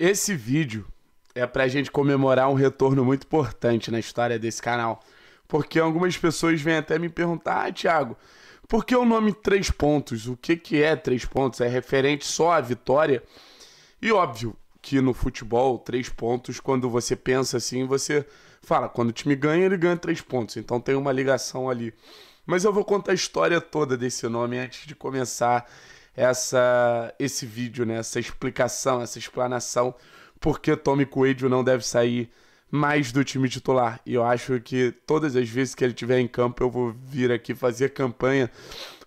Esse vídeo é pra gente comemorar um retorno muito importante na história desse canal. Porque algumas pessoas vêm até me perguntar, ah, Thiago, por que o nome Três Pontos? O que, que é Três Pontos? É referente só à vitória? E óbvio que no futebol, três pontos, quando você pensa assim, você fala, quando o time ganha, ele ganha três pontos. Então tem uma ligação ali. Mas eu vou contar a história toda desse nome antes de começar essa, esse vídeo, né? essa explicação, essa explanação, porque Tommy Coelho não deve sair mais do time titular. E eu acho que todas as vezes que ele estiver em campo, eu vou vir aqui fazer campanha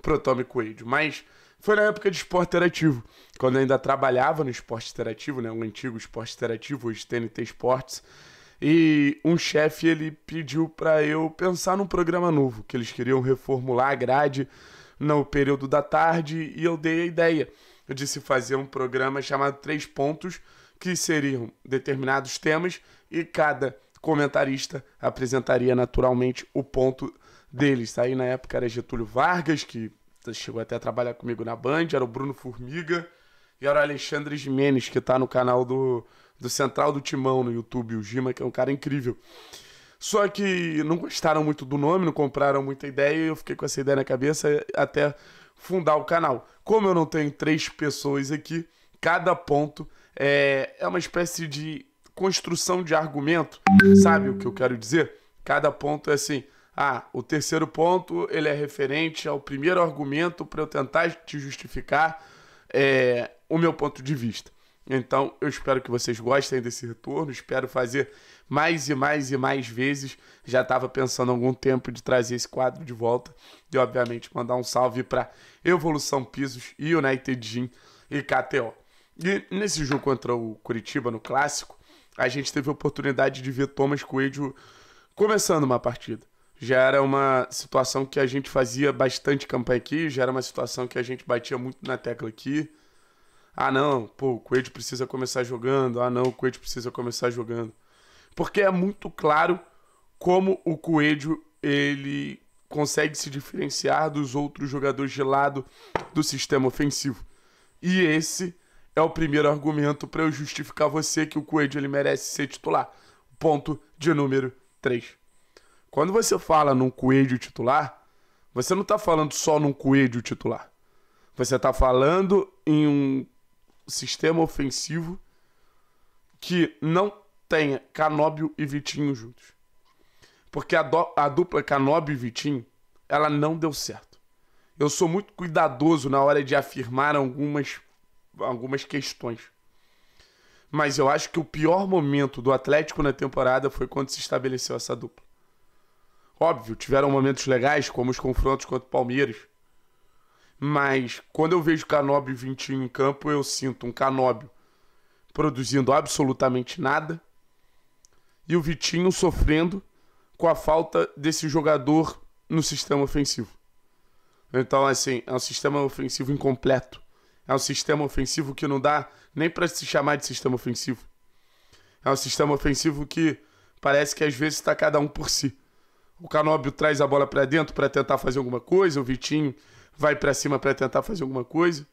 pro Tommy Coelho. Mas foi na época de esporte interativo, quando eu ainda trabalhava no esporte interativo, né? O antigo esporte interativo, hoje TNT Esportes. E um chefe ele pediu para eu pensar num programa novo, que eles queriam reformular a grade no período da tarde e eu dei a ideia de se fazer um programa chamado Três Pontos, que seriam determinados temas e cada comentarista apresentaria naturalmente o ponto deles. Aí na época era Getúlio Vargas, que chegou até a trabalhar comigo na Band, era o Bruno Formiga e era o Alexandre Jimenez, que está no canal do, do Central do Timão no YouTube, o Gima, que é um cara incrível. Só que não gostaram muito do nome, não compraram muita ideia e eu fiquei com essa ideia na cabeça até fundar o canal. Como eu não tenho três pessoas aqui, cada ponto é, é uma espécie de construção de argumento, sabe o que eu quero dizer? Cada ponto é assim. Ah, o terceiro ponto ele é referente ao primeiro argumento para eu tentar te justificar é, o meu ponto de vista. Então, eu espero que vocês gostem desse retorno, espero fazer mais e mais e mais vezes. Já estava pensando há algum tempo de trazer esse quadro de volta e, obviamente, mandar um salve para Evolução Pisos, United Gym e KTO. E nesse jogo contra o Curitiba, no Clássico, a gente teve a oportunidade de ver Thomas Coelho começando uma partida. Já era uma situação que a gente fazia bastante campanha aqui, já era uma situação que a gente batia muito na tecla aqui ah, não, pô, o Coelho precisa começar jogando. Ah, não, o Coelho precisa começar jogando. Porque é muito claro como o Coelho ele consegue se diferenciar dos outros jogadores de lado do sistema ofensivo. E esse é o primeiro argumento para eu justificar você que o Coelho ele merece ser titular. Ponto de número 3. Quando você fala num Coelho titular, você não está falando só num Coelho titular. Você está falando em um sistema ofensivo que não tenha Canóbio e Vitinho juntos. Porque a, do, a dupla Canóbio e Vitinho, ela não deu certo. Eu sou muito cuidadoso na hora de afirmar algumas, algumas questões. Mas eu acho que o pior momento do Atlético na temporada foi quando se estabeleceu essa dupla. Óbvio, tiveram momentos legais, como os confrontos contra o Palmeiras mas quando eu vejo Canóbio e Vitinho em campo, eu sinto um Canóbio produzindo absolutamente nada e o Vitinho sofrendo com a falta desse jogador no sistema ofensivo. Então, assim, é um sistema ofensivo incompleto. É um sistema ofensivo que não dá nem para se chamar de sistema ofensivo. É um sistema ofensivo que parece que às vezes está cada um por si. O Canóbio traz a bola para dentro para tentar fazer alguma coisa, o Vitinho vai para cima para tentar fazer alguma coisa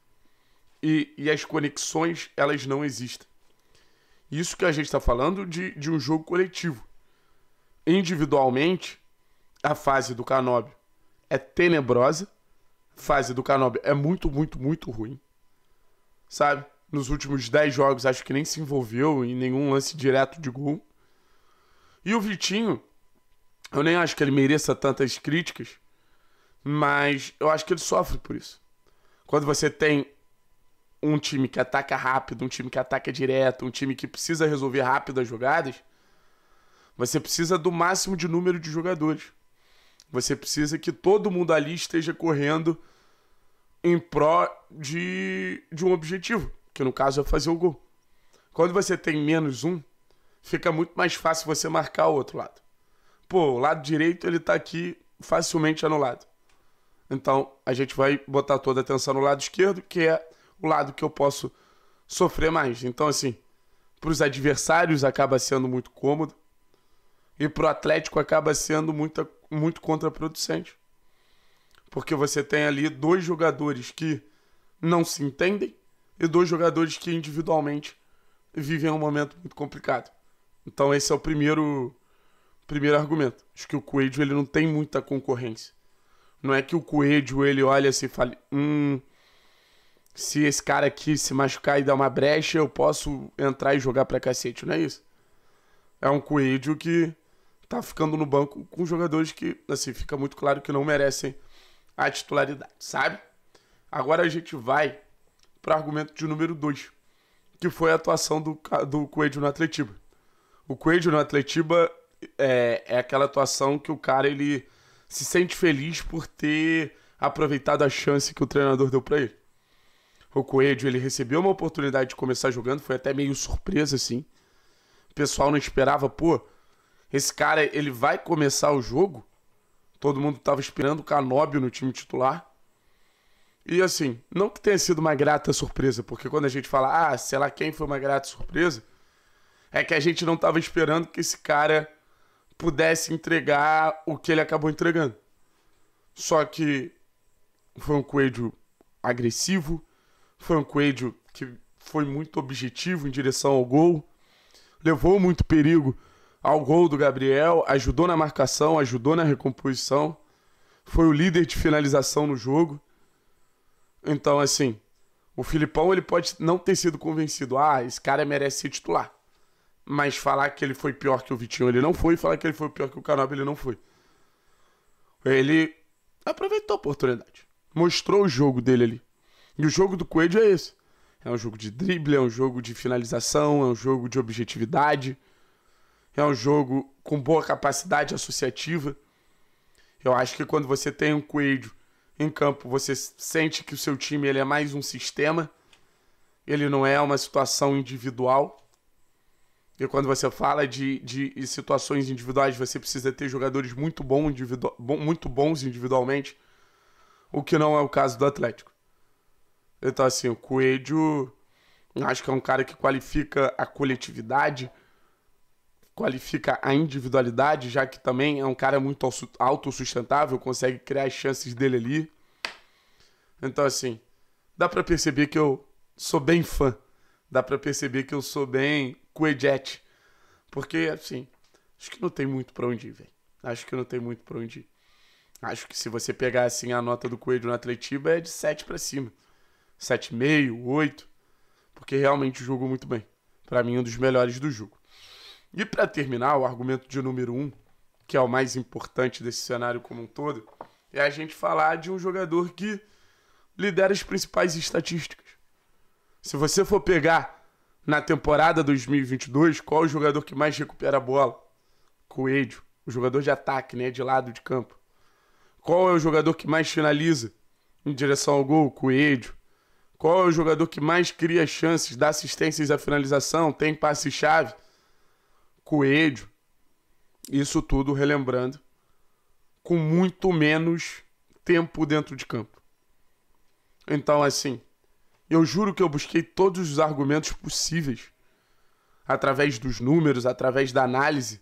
e, e as conexões elas não existem. Isso que a gente está falando de, de um jogo coletivo. Individualmente, a fase do Canóbio é tenebrosa. A fase do Canóbio é muito, muito, muito ruim. Sabe? Nos últimos 10 jogos, acho que nem se envolveu em nenhum lance direto de gol. E o Vitinho, eu nem acho que ele mereça tantas críticas, mas eu acho que ele sofre por isso. Quando você tem um time que ataca rápido, um time que ataca direto, um time que precisa resolver rápido as jogadas, você precisa do máximo de número de jogadores. Você precisa que todo mundo ali esteja correndo em pró de, de um objetivo, que no caso é fazer o gol. Quando você tem menos um, fica muito mais fácil você marcar o outro lado. Pô, o lado direito ele tá aqui facilmente anulado. Então a gente vai botar toda a atenção no lado esquerdo, que é o lado que eu posso sofrer mais. Então, assim, para os adversários acaba sendo muito cômodo e para o Atlético acaba sendo muita, muito contraproducente. Porque você tem ali dois jogadores que não se entendem e dois jogadores que individualmente vivem um momento muito complicado. Então esse é o primeiro primeiro argumento. Acho que o Coelho ele não tem muita concorrência. Não é que o Coelho ele olha assim e fale: hum, se esse cara aqui se machucar e dar uma brecha, eu posso entrar e jogar pra cacete. Não é isso. É um Coelho que tá ficando no banco com jogadores que, assim, fica muito claro que não merecem a titularidade, sabe? Agora a gente vai para argumento de número 2, que foi a atuação do, do Coelho no Atletiba. O Coelho no Atletiba é, é aquela atuação que o cara ele se sente feliz por ter aproveitado a chance que o treinador deu para ele. O Coelho, ele recebeu uma oportunidade de começar jogando, foi até meio surpresa, assim. O pessoal não esperava, pô, esse cara, ele vai começar o jogo? Todo mundo tava esperando o Canóbio no time titular. E assim, não que tenha sido uma grata surpresa, porque quando a gente fala, ah, sei lá quem foi uma grata surpresa, é que a gente não tava esperando que esse cara pudesse entregar o que ele acabou entregando. Só que foi um Coelho agressivo, foi um Coelho que foi muito objetivo em direção ao gol, levou muito perigo ao gol do Gabriel, ajudou na marcação, ajudou na recomposição, foi o líder de finalização no jogo. Então, assim, o Filipão ele pode não ter sido convencido, ah, esse cara merece ser titular. Mas falar que ele foi pior que o Vitinho, ele não foi. Falar que ele foi pior que o Canab, ele não foi. Ele aproveitou a oportunidade. Mostrou o jogo dele ali. E o jogo do Coelho é esse. É um jogo de drible, é um jogo de finalização, é um jogo de objetividade. É um jogo com boa capacidade associativa. Eu acho que quando você tem um Coelho em campo, você sente que o seu time ele é mais um sistema. Ele não é uma situação individual. E quando você fala de, de situações individuais, você precisa ter jogadores muito, bom individu bom, muito bons individualmente, o que não é o caso do Atlético. Então, assim, o Coelho, acho que é um cara que qualifica a coletividade, qualifica a individualidade, já que também é um cara muito autossustentável, consegue criar as chances dele ali. Então, assim, dá para perceber que eu sou bem fã. Dá para perceber que eu sou bem Cuejet. Porque, assim, acho que não tem muito para onde ir, velho. Acho que não tem muito para onde ir. Acho que se você pegar, assim, a nota do Coelho no Atletiba é de 7 para cima. 7,5, 8. Porque realmente jogou muito bem. Para mim, um dos melhores do jogo. E para terminar, o argumento de número 1, um, que é o mais importante desse cenário como um todo, é a gente falar de um jogador que lidera as principais estatísticas. Se você for pegar na temporada 2022, qual o jogador que mais recupera a bola? Coelho, o jogador de ataque, né? De lado de campo. Qual é o jogador que mais finaliza em direção ao gol? Coelho. Qual é o jogador que mais cria chances, dá assistências à finalização, tem passe-chave? Coelho. Isso tudo relembrando, com muito menos tempo dentro de campo. Então, assim, eu juro que eu busquei todos os argumentos possíveis, através dos números, através da análise,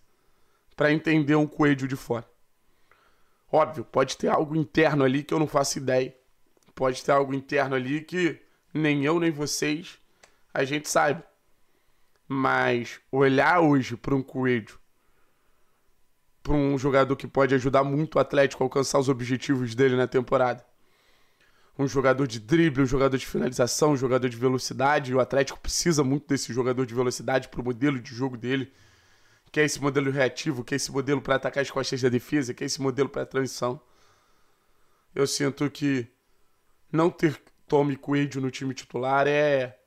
para entender um coelho de fora. Óbvio, pode ter algo interno ali que eu não faço ideia. Pode ter algo interno ali que nem eu nem vocês a gente sabe. Mas olhar hoje para um coelho, para um jogador que pode ajudar muito o Atlético a alcançar os objetivos dele na temporada, um jogador de drible, um jogador de finalização, um jogador de velocidade. O Atlético precisa muito desse jogador de velocidade para o modelo de jogo dele, que é esse modelo reativo, que é esse modelo para atacar as costas da defesa, que é esse modelo para transição. Eu sinto que não ter Tommy Coelho no time titular é,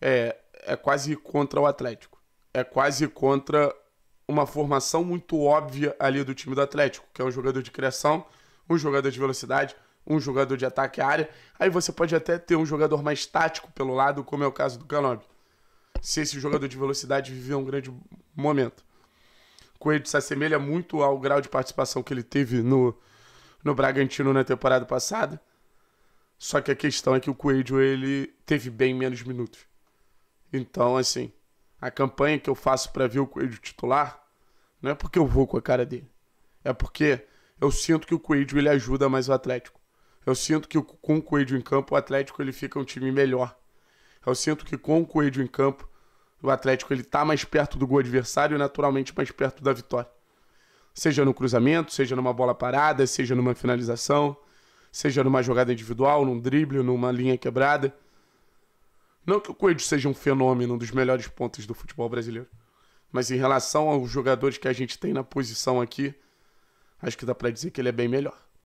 é, é quase contra o Atlético. É quase contra uma formação muito óbvia ali do time do Atlético, que é um jogador de criação, um jogador de velocidade, um jogador de ataque à área. Aí você pode até ter um jogador mais tático pelo lado, como é o caso do Canobi. Se esse jogador de velocidade viver um grande momento. Coelho se assemelha muito ao grau de participação que ele teve no, no Bragantino na temporada passada. Só que a questão é que o Coelho ele teve bem menos minutos. Então, assim, a campanha que eu faço para ver o Coelho titular não é porque eu vou com a cara dele. É porque eu sinto que o Coelho ele ajuda mais o Atlético. Eu sinto que com o Coelho em campo, o Atlético ele fica um time melhor. Eu sinto que com o Coelho em campo, o Atlético ele tá mais perto do gol adversário e naturalmente mais perto da vitória. Seja no cruzamento, seja numa bola parada, seja numa finalização, seja numa jogada individual, num drible, numa linha quebrada. Não que o Coelho seja um fenômeno, um dos melhores pontos do futebol brasileiro. Mas em relação aos jogadores que a gente tem na posição aqui, acho que dá para dizer que ele é bem melhor.